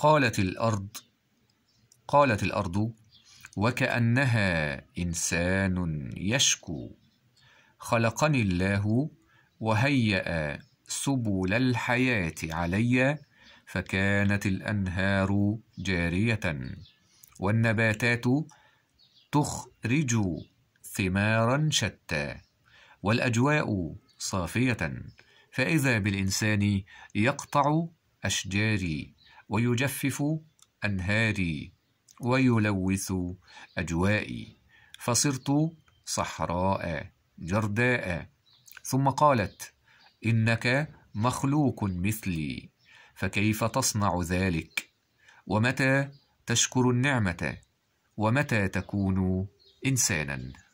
قالت الأرض قالت الأرض وكأنها إنسان يشكو خلقني الله وهيأ سبل الحياة علي فكانت الأنهار جارية والنباتات تخرج ثمارا شتى والأجواء صافية فإذا بالإنسان يقطع أشجاري ويجفف أنهاري ويلوث أجوائي فصرت صحراء جرداء ثم قالت إنك مخلوق مثلي فكيف تصنع ذلك ومتى تشكر النعمة ومتى تكون إنسانا